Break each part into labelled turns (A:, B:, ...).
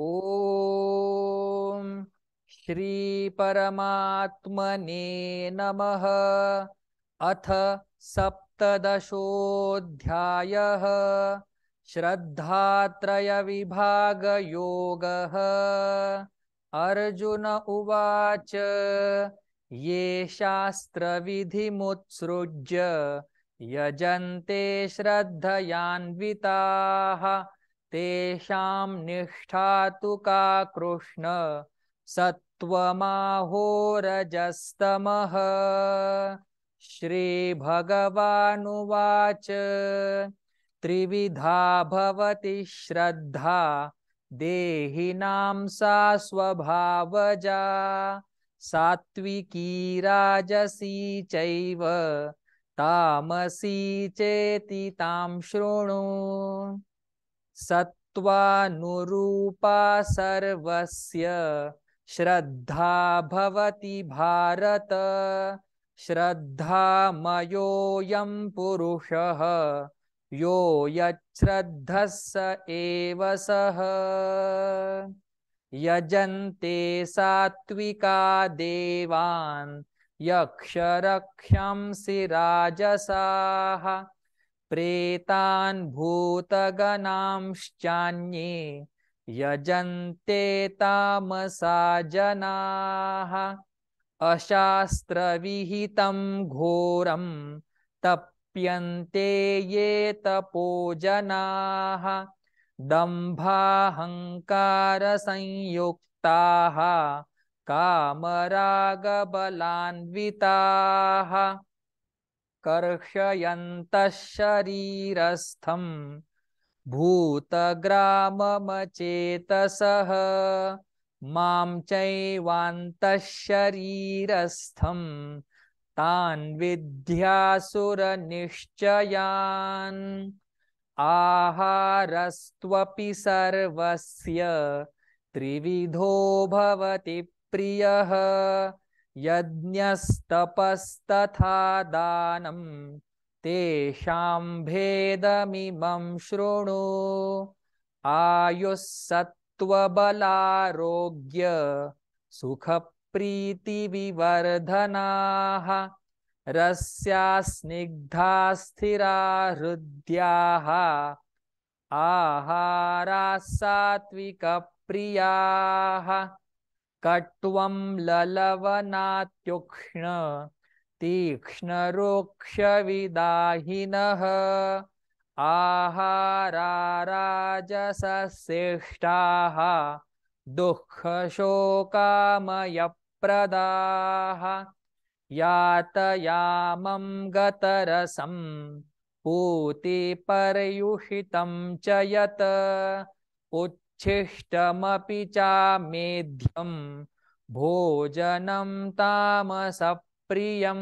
A: ॐ श्रीपरमात्मने नमः अथ सप्तदशोऽध्यायः श्रद्धात्रयविभागयोगः अर्जुन उवाच ये शास्त्रविधिमुत्सृज्य यजन्ते श्रद्धयान्विताः तेषां निष्ठा तु का कृष्ण सत्त्वमाहोरजस्तमः श्रीभगवानुवाच त्रिविधा भवति श्रद्धा देहिनां सा स्वभावजा सात्विकी राजसी चैव तामसी चेति तां शृणु सत्त्वानुरूपा सर्वस्य श्रद्धा भवति भारत श्रद्धामयोऽयं मयोयं पुरुषः यो यच्छ्रद्धः स एव सः यजन्ते सात्विका देवान् राजसाः प्रेतान भूतगणांश्चान्ये यजन्ते तामसा जनाः अशास्त्रविहितं घोरं तप्यन्ते ये तपो जनाः दम्भाहङ्कारसंयुक्ताः कामरागबलान्विताः कर्षयन्तः शरीरस्थं भूतग्राममचेतसः मां चैवान्तः शरीरस्थं तान् विद्यासुरनिश्चयान् आहारस्त्वपि सर्वस्य त्रिविधो भवति प्रियः यज्ञस्तपस्तथा दानं तेषां भेदमिमं शृणु आयुःसत्त्वबलारोग्य सुखप्रीतिविवर्धनाः स्निग्धा स्थिरा हृद्याः आहारा सात्विकप्रियाः कट्वं ललवनात्युक्ष्ण तीक्ष्णरुक्षविदाहिनः आहाराराजसशिष्टाः दुःखशोकामयप्रदाः यातयामं गतरसं पूतिपर्युषितं च यत् शिष्टमपि चा मेध्यम भोजनम तामसप्रियम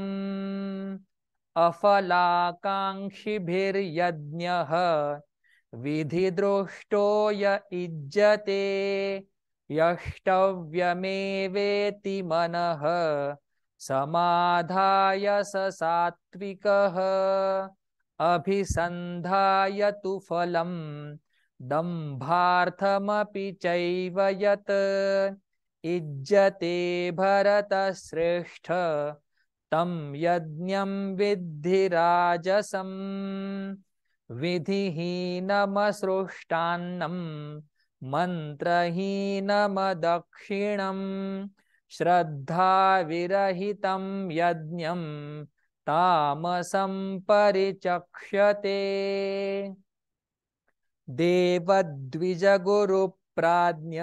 A: अफलाकांक्षिभिर्यज्ञः विधिदृष्टो य इज्जते यष्टव्यमेवेति मनः समाधाय स सात्विकः अभिसन्धाय तु फलम् दम्भार्थमपि चैव यत् इज्जते भरतश्रेष्ठ तं यज्ञं विद्धि राजसं विधिहीनमसृष्टान्नं मन्त्रहीनमदक्षिणं श्रद्धाविरहितं यज्ञं तामसं परिचक्ष्यते देवद्विजगुरुप्राज्ञ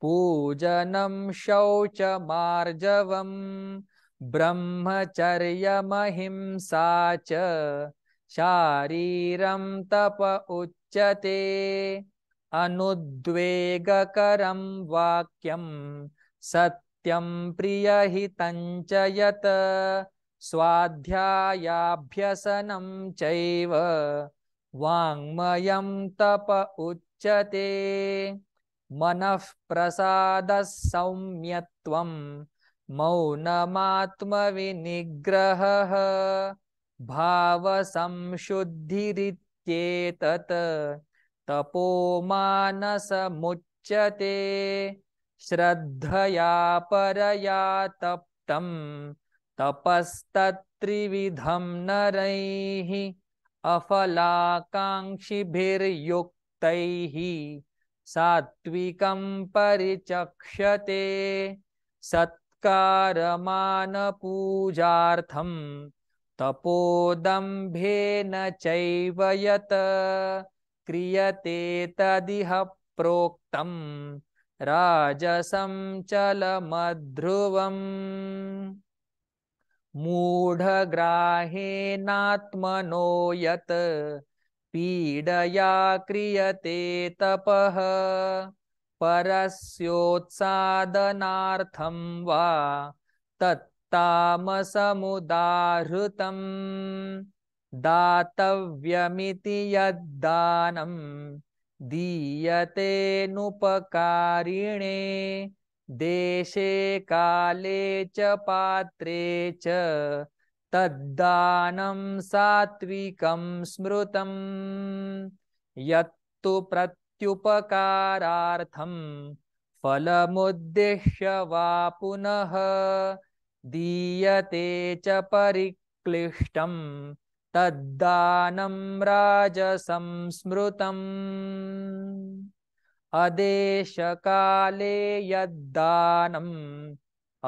A: पूजनं शौचमार्जवं ब्रह्मचर्यमहिंसा च शारीरं तप उच्यते अनुद्वेगकरं वाक्यं सत्यं प्रियहितं च यत् स्वाध्यायाभ्यसनं चैव वाङ्मयं तप उच्यते प्रसादः सौम्यत्वं मौनमात्मविनिग्रहः भावसंशुद्धिरित्येतत् तपो मानसमुच्यते श्रद्धया परया तप्तं तपस्तत्त्रिविधं नरैः अफलाकाङ्क्षिभिर्युक्तैः सात्विकं परिचक्षते सत्कारमानपूजार्थं तपोदंभे चैव यत् क्रियते तदिह प्रोक्तं राजसं मूढग्राहेनात्मनो यत् पीडया क्रियते तपः परस्योत्सादनार्थं वा तत्तामसमुदाहृतं दातव्यमिति यद्दानं दीयतेऽनुपकारिणे देशे काले च पात्रे च तद्दानं सात्विकं स्मृतं यत्तु प्रत्युपकारार्थं फलमुद्दिश्य वा पुनः दीयते च परिक्लिष्टं तद्दानं राजसंस्मृतम् अदेशकाले यद्दानम्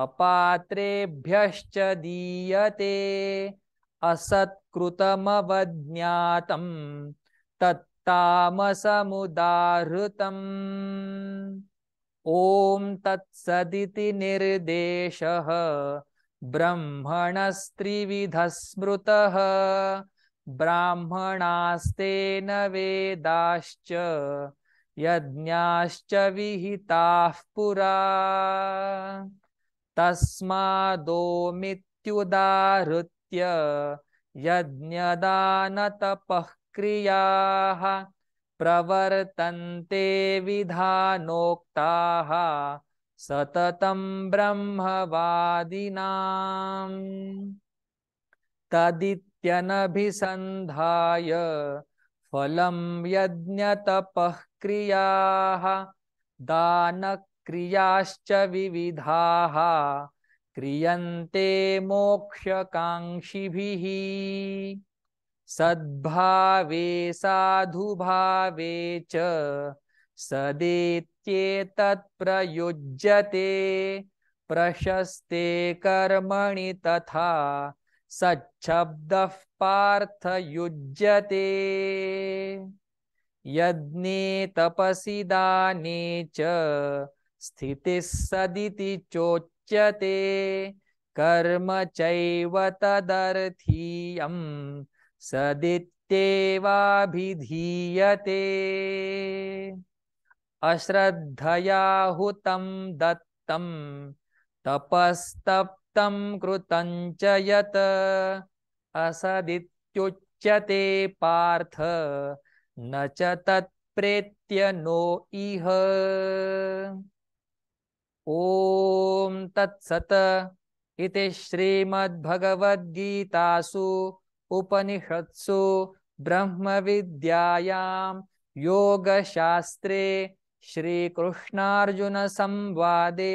A: अपात्रेभ्यश्च दीयते असत्कृतमवज्ञातं तत्तामसमुदाहृतम् ॐ तत्सदिति निर्देशः ब्रह्मणस्त्रिविधस्मृतः ब्राह्मणास्तेन वेदाश्च यज्ञाश्च विहिताः पुरा तस्मादो मित्युदाहृत्य यज्ञदानतपः क्रियाः प्रवर्तन्ते विधानोक्ताः सततं ब्रह्मवादिनाम् तदित्यनभिसन्धाय फलं यज्ञतपः क्रियाः दानक्रियाश्च विविधाः क्रियन्ते मोक्षकाङ्क्षिभिः सद्भावे साधुभावे च सदेत्येतत्प्रयुज्यते प्रशस्ते कर्मणि तथा सच्छब्द पार्थ युज्यते यज्ञे तपसी दाने च स्थिति सदिति चोच्यते कर्म चैव तदर्थीयं सदित्येवाभिधीयते अश्रद्धया हुतं दत्तं तपस्तप कृतं कृतं च पार्थ न च नो इह ॐ तत्सत् इति श्रीमद्भगवद्गीतासु उपनिषत्सु ब्रह्मविद्यायां योगशास्त्रे श्रीकृष्णार्जुनसंवादे